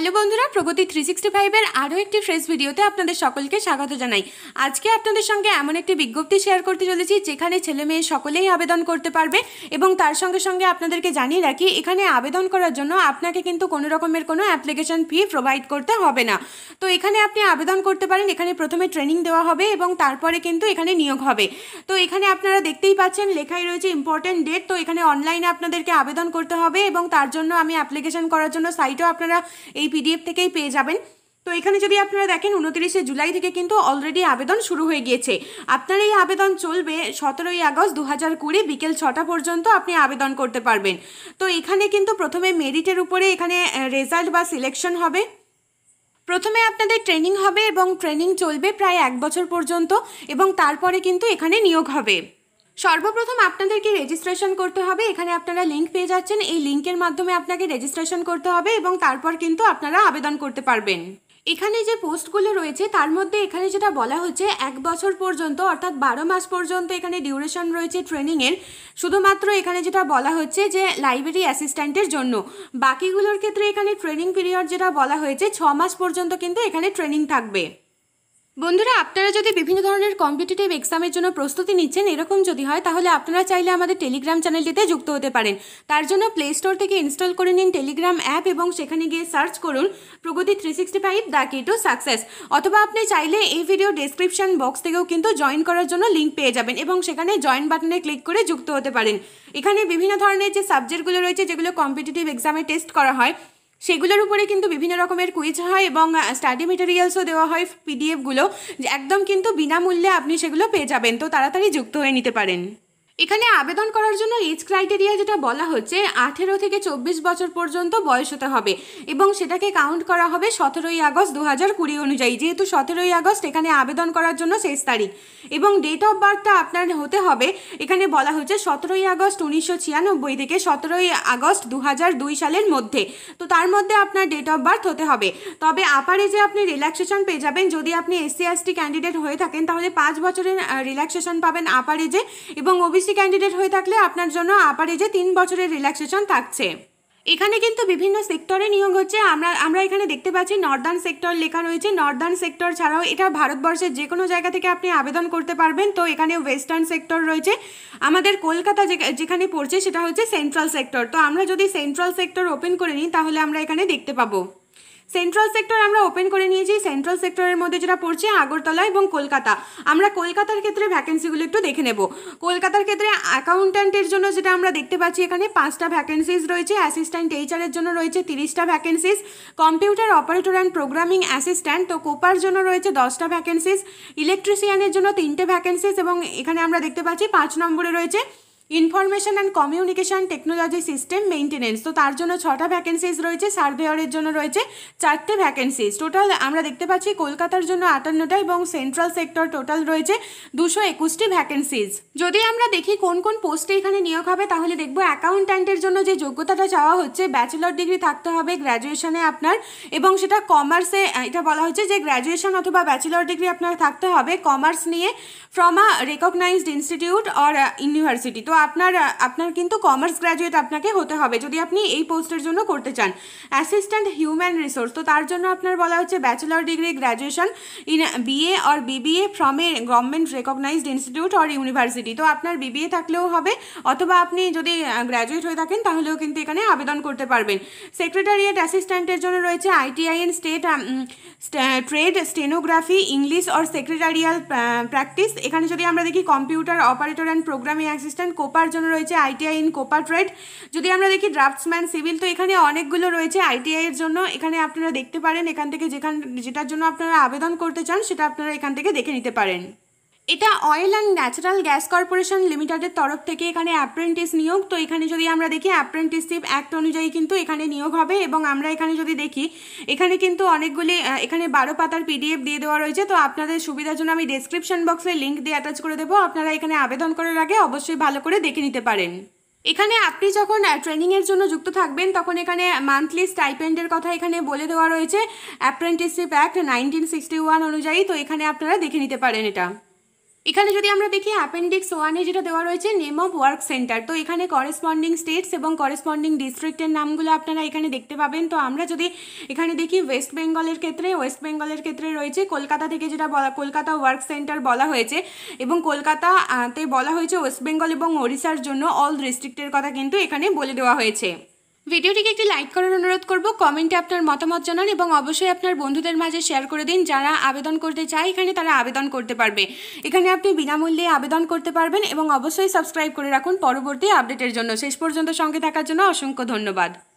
hello বন্ধুরা প্রগতি three sixty ফাইভের আরও একটি ফ্রেশ ভিডিওতে আপনাদের সকলকে স্বাগত জানাই আজকে আপনাদের সঙ্গে এমন একটি বিজ্ঞপ্তি শেয়ার করতে চলেছি যেখানে ছেলে মেয়ে সকলেই আবেদন করতে পারবে এবং তার সঙ্গে সঙ্গে আপনাদেরকে জানিয়ে রাখি এখানে আবেদন করার জন্য আপনাকে কিন্তু কোনো রকমের কোনো অ্যাপ্লিকেশন ফি প্রোভাইড করতে হবে না তো এখানে আপনি আবেদন করতে পারেন এখানে প্রথমে ট্রেনিং দেওয়া হবে এবং তারপরে কিন্তু এখানে নিয়োগ হবে তো এখানে আপনারা দেখতেই পাচ্ছেন লেখাই রয়েছে ইম্পর্টেন্ট ডেট তো এখানে অনলাইনে আপনাদেরকে আবেদন করতে হবে এবং তার জন্য আমি অ্যাপ্লিকেশন করার জন্য সাইটও আপনারা এই পিডিএফ থেকেই পেয়ে যাবেন তো এখানে যদি আপনারা দেখেন উনত্রিশে জুলাই থেকে কিন্তু অলরেডি আবেদন শুরু হয়ে গিয়েছে আপনার এই আবেদন চলবে সতেরোই আগস্ট দু হাজার কুড়ি বিকেল ছটা পর্যন্ত আপনি আবেদন করতে পারবেন তো এখানে কিন্তু প্রথমে মেরিটের উপরে এখানে রেজাল্ট বা সিলেকশন হবে প্রথমে আপনাদের ট্রেনিং হবে এবং ট্রেনিং চলবে প্রায় এক বছর পর্যন্ত এবং তারপরে কিন্তু এখানে নিয়োগ হবে সর্বপ্রথম আপনাদেরকে রেজিস্ট্রেশন করতে হবে এখানে আপনারা লিঙ্ক পেয়ে যাচ্ছেন এই লিঙ্কের মাধ্যমে আপনাকে রেজিস্ট্রেশন করতে হবে এবং তারপর কিন্তু আপনারা আবেদন করতে পারবেন এখানে যে পোস্টগুলো রয়েছে তার মধ্যে এখানে যেটা বলা হচ্ছে এক বছর পর্যন্ত অর্থাৎ বারো মাস পর্যন্ত এখানে ডিউরেশন রয়েছে ট্রেনিংয়ের শুধুমাত্র এখানে যেটা বলা হচ্ছে যে লাইব্রেরি অ্যাসিস্ট্যান্টের জন্য বাকিগুলোর ক্ষেত্রে এখানে ট্রেনিং পিরিয়ড যেটা বলা হয়েছে ছ মাস পর্যন্ত কিন্তু এখানে ট্রেনিং থাকবে বন্ধুরা আপনারা যদি বিভিন্ন ধরনের কম্পিটিটিভ এক্সামের জন্য প্রস্তুতি নিচ্ছেন এরকম যদি হয় তাহলে আপনারা চাইলে আমাদের টেলিগ্রাম চ্যানেলটিতে যুক্ত হতে পারেন তার জন্য প্লে স্টোর থেকে ইনস্টল করে নিন টেলিগ্রাম অ্যাপ এবং সেখানে গিয়ে সার্চ করুন Pragati three sixty five the key to success অথবা আপনি চাইলে এই ভিডিও ডেসক্রিপশন বক্স থেকেও কিন্তু জয়েন করার জন্য লিঙ্ক পেয়ে যাবেন এবং সেখানে জয়েন বাটনে ক্লিক করে যুক্ত হতে পারেন এখানে বিভিন্ন ধরনের যে সাবজেক্টগুলো রয়েছে যেগুলো কম্পিটিটিভ এক্সামে টেস্ট করা হয় সেগুলোর উপরে কিন্তু বিভিন্ন রকমের কুইজ হয় এবং স্টাডি মেটেরিয়ালসও দেওয়া হয় পিডিএফগুলো একদম কিন্তু বিনামূল্যে আপনি সেগুলো পেয়ে যাবেন তো তাড়াতাড়ি যুক্ত হয়ে নিতে পারেন এখানে আবেদন করার জন্য এজ ক্রাইটেরিয়া যেটা বলা হচ্ছে আঠেরো থেকে চব্বিশ বছর পর্যন্ত বয়স হতে হবে এবং সেটাকে কাউন্ট করা হবে সতেরোই আগস্ট দু হাজার কুড়ি অনুযায়ী যেহেতু সতেরোই আগস্ট এখানে আবেদন করার জন্য শেষ তারিখ এবং ডেট অফ বার্থটা আপনার হতে হবে এখানে বলা হচ্ছে সতেরোই আগস্ট উনিশশো ছিয়ানব্বই থেকে সতেরোই আগস্ট দু হাজার দুই সালের মধ্যে তো তার মধ্যে আপনার ডেট অফ বার্থ হতে হবে তবে আপারে যে আপনি রিল্যাক্সেশন পেয়ে যাবেন যদি আপনি এসসি এসটি ক্যান্ডিডেট হয়ে থাকেন তাহলে পাঁচ বছরের রিল্যাক্সেশন পাবেন আপারে যে এবং ওবিসি এসএসসি ক্যান্ডিডেট হয়ে থাকলে আপনার জন্য আবার এজে তিন বছরের রিল্যাক্সেশন থাকছে এখানে কিন্তু বিভিন্ন সেক্টরে নিয়োগ হচ্ছে আমরা আমরা এখানে দেখতে পাচ্ছি নর্দার্ন সেক্টর লেখা রয়েছে নর্দার্ন সেক্টর ছাড়াও এটা ভারতবর্ষের যে কোনো জায়গা থেকে আপনি আবেদন করতে পারবেন তো এখানে ওয়েস্টার্ন সেক্টর রয়েছে আমাদের কলকাতা যেখানে পড়ছে সেটা হচ্ছে সেন্ট্রাল সেক্টর তো আমরা যদি সেন্ট্রাল সেক্টর ওপেন করে নিই তাহলে আমরা এখানে দেখতে পাবো সেন্ট্রাল সেক্টর আমরা ওপেন করে নিয়েছি সেন্ট্রাল সেক্টরের মধ্যে যেটা পড়ছে আগরতলা এবং কলকাতা আমরা কলকাতার ক্ষেত্রে ভ্যাকেন্সিগুলো একটু দেখে নেব কলকাতার ক্ষেত্রে অ্যাকাউন্ট্যান্টের জন্য যেটা আমরা দেখতে পাচ্ছি এখানে পাঁচটা ভ্যাকেন্সিস রয়েছে অ্যাসিস্ট্যান্ট এইচআরের জন্য রয়েছে তিরিশটা vacancies computer operator and programming assistant তো কোপার জন্য রয়েছে দশটা ভ্যাকেন্সিস ইলেকট্রিশিয়ানের জন্য তিনটে ভ্যাকেন্সিস এবং এখানে আমরা দেখতে পাচ্ছি পাঁচ নম্বরে রয়েছে information and communication technology system maintenance তো তার জন্য ছটা ভ্যাকেন্সিজ রয়েছে সার্ভেয়ারের জন্য রয়েছে চারটে ভ্যাকেন্সিজ টোটাল আমরা দেখতে পাচ্ছি কলকাতার জন্য আটান্নটা এবং সেন্ট্রাল সেক্টর টোটাল রয়েছে দুশো একুশটি ভ্যাকেন্সিজ যদি আমরা দেখি কোন কোন পোস্টে এখানে নিয়োগ হবে তাহলে দেখব অ্যাকাউন্ট্যান্টের জন্য যে যোগ্যতাটা চাওয়া হচ্ছে ব্যাচেলর ডিগ্রি থাকতে হবে গ্র্যাজুয়েশনে আপনার এবং সেটা কমার্সে এটা বলা হচ্ছে যে গ্র্যাজুয়েশন অথবা ব্যাচেলর ডিগ্রি আপনার থাকতে হবে কমার্স নিয়ে from a recognised institute or university তো আপনার আপনার কিন্তু কমার্স গ্র্যাজুয়েট আপনাকে হতে হবে যদি আপনি এই পোস্টের জন্য করতে চান অ্যাসিস্ট্যান্ট হিউম্যান রিসোর্স তো তার জন্য আপনার বলা হচ্ছে bachelor degree graduation in BA or BBA from a government recognised institute or university তো আপনার বিবিএ থাকলেও হবে অথবা আপনি যদি গ্র্যাজুয়েট হয়ে থাকেন তাহলেও কিন্তু এখানে আবেদন করতে পারবেন সেক্রেটারিয়েট অ্যাসিস্ট্যান্টের জন্য রয়েছে ITI in state trade stenography English or secretarial practice এখানে যদি আমরা দেখি computer operator and programming assistant co কোপার জন্য রয়েছে আইটিআই ইন কোপা ট্রেড যদি আমরা দেখি ড্রাফটসম্যান সিভিল তো এখানে অনেকগুলো রয়েছে আইটিআই এর জন্য এখানে আপনারা দেখতে পারেন এখান থেকে যেখান যেটার জন্য আপনারা আবেদন করতে চান সেটা আপনারা এখান থেকে দেখে নিতে পারেন এটা oil and natural gas corporation লিমিটেডের তরফ থেকে এখানে অ্যাপ্রেন্টিস নিয়োগ তো এখানে যদি আমরা দেখি অ্যাপ্রেন্টিসশিপ অ্যাক্ট অনুযায়ী কিন্তু এখানে নিয়োগ হবে এবং আমরা এখানে যদি দেখি এখানে কিন্তু অনেকগুলি এখানে বারো পাতার পিডিএফ দিয়ে দেওয়া রয়েছে তো আপনাদের সুবিধার জন্য আমি ডেসক্রিপশন বক্সে লিঙ্ক দিয়ে অ্যাটাচ করে দেবো আপনারা এখানে আবেদন করার আগে অবশ্যই ভালো করে দেখে নিতে পারেন এখানে আপনি যখন ট্রেনিংয়ের জন্য যুক্ত থাকবেন তখন এখানে মান্থলি স্টাইপেন্ডের কথা এখানে বলে দেওয়া রয়েছে Apprenticeship Act nineteen sixty one অনুযায়ী তো এখানে আপনারা দেখে নিতে পারেন এটা এখানে যদি আমরা দেখি অ্যাপেন্ডিক্স ওয়ানে যেটা দেওয়া রয়েছে নেম অফ ওয়ার্ক সেন্টার তো এখানে করেসপন্ডিং স্টেটস এবং করেসপন্ডিং ডিস্ট্রিক্টের নামগুলো আপনারা এখানে দেখতে পাবেন তো আমরা যদি এখানে দেখি ওয়েস্ট বেঙ্গলের ক্ষেত্রে ওয়েস্ট বেঙ্গলের ক্ষেত্রে রয়েছে কলকাতা থেকে যেটা বলা কলকাতা ওয়ার্ক সেন্টার বলা হয়েছে এবং কলকাতাতে বলা হয়েছে ওয়েস্ট বেঙ্গল এবং ওড়িশার জন্য অল ডিস্ট্রিক্টের কথা কিন্তু এখানে বলে দেওয়া হয়েছে ভিডিওটিকে একটি লাইক করার অনুরোধ করব কমেন্টে আপনার মতামত জানান এবং অবশ্যই আপনার বন্ধুদের মাঝে শেয়ার করে দিন যারা আবেদন করতে চায় এখানে তারা আবেদন করতে পারবে এখানে আপনি বিনামূল্যে আবেদন করতে পারবেন এবং অবশ্যই সাবস্ক্রাইব করে রাখুন পরবর্তী আপডেটের জন্য শেষ পর্যন্ত সঙ্গে থাকার জন্য অসংখ্য ধন্যবাদ